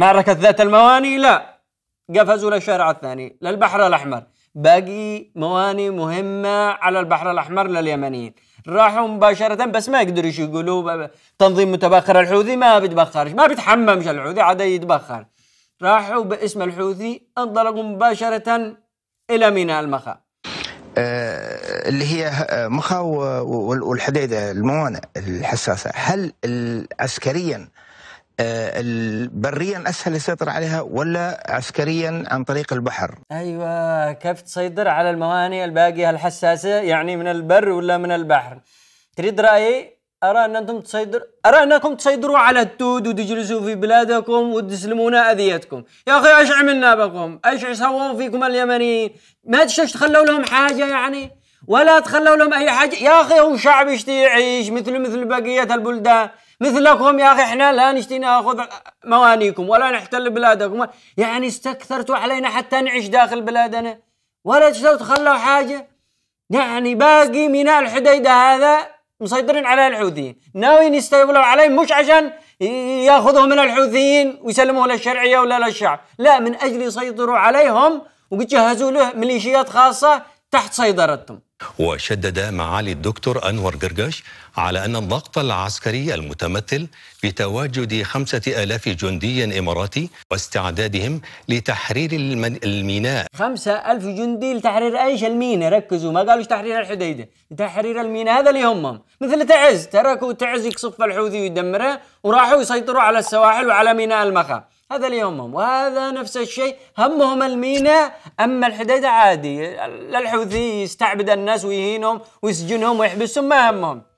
معركة ذات المواني لا قفزوا للشارع الثاني للبحر الأحمر باقي مواني مهمة على البحر الأحمر لليمنيين راحوا مباشرة بس ما يقدروا يقولوا تنظيم متبخر الحوثي ما بيتبخرش ما بيتحممش الحوثي عاد يتبخر راحوا باسم الحوثي انطلقوا مباشرة إلى ميناء المخا آه، اللي هي آه، مخا والحديدة الموانئ الحساسة هل عسكريا آه، بريا اسهل يسيطر عليها ولا عسكريا عن طريق البحر؟ ايوه كيف تسيطر على الموانئ الباقيه الحساسه يعني من البر ولا من البحر؟ تريد رايي؟ ارى ان انتم تسيطر ارى انكم تسيطروا على التود وتجلسوا في بلادكم وتسلمون اذيتكم، يا اخي ايش عملنا بكم؟ ايش سووا فيكم اليمنيين؟ ما تخلوا لهم حاجه يعني؟ ولا تخلوا لهم اي حاجه، يا اخي هو شعب يشتي يعيش مثل مثل بقيه البلدان، مثلكم يا أخي إحنا لا نشتي نأخذ موانيكم ولا نحتل بلادكم يعني استكثرتوا علينا حتى نعيش داخل بلادنا ولا تخلوا حاجة يعني باقي ميناء الحديدة هذا مسيطرين على الحوثيين ناويين يستولوا عليه مش عشان ياخذوه من الحوثيين ويسلموه للشرعيه ولا للشعب لا من اجل يسيطروا عليهم ويجهزوا له ميليشيات خاصه تحت سيطرتهم وشدد معالي الدكتور أنور قرقاش على أن الضغط العسكري المتمثل بتواجد خمسة آلاف جندي إماراتي واستعدادهم لتحرير المن... الميناء خمسة ألف جندي لتحرير أيش الميناء ركزوا ما قالوش تحرير الحديدة تحرير الميناء هذا اللي همهم مثل تعز تركوا تعز يقصف الحوثي ويدمرها وراحوا يسيطروا على السواحل وعلى ميناء المخا هذا اللي يهمهم وهذا نفس الشيء همهم الميناء اما الحديده عادي الحوثي يستعبد الناس ويهينهم ويسجنهم ويحبسهم ما همهم